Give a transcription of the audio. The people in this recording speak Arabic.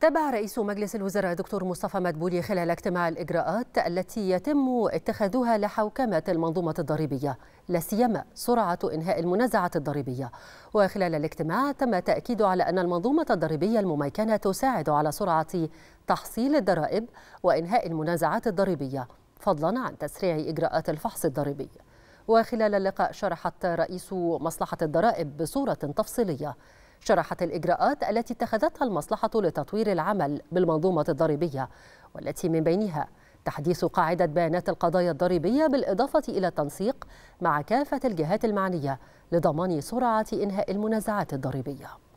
تابع رئيس مجلس الوزراء دكتور مصطفى مدبولي خلال اجتماع الإجراءات التي يتم اتخاذها لحوكمة المنظومة الضريبية لا سيما سرعة إنهاء المنازعة الضريبية وخلال الاجتماع تم تأكيد على أن المنظومة الضريبية المميكنة تساعد على سرعة تحصيل الضرائب وإنهاء المنازعات الضريبية فضلا عن تسريع إجراءات الفحص الضريبي وخلال اللقاء شرحت رئيس مصلحة الضرائب بصورة تفصيلية شرحت الإجراءات التي اتخذتها المصلحة لتطوير العمل بالمنظومة الضريبية والتي من بينها تحديث قاعدة بيانات القضايا الضريبية بالإضافة إلى التنسيق مع كافة الجهات المعنية لضمان سرعة إنهاء المنازعات الضريبية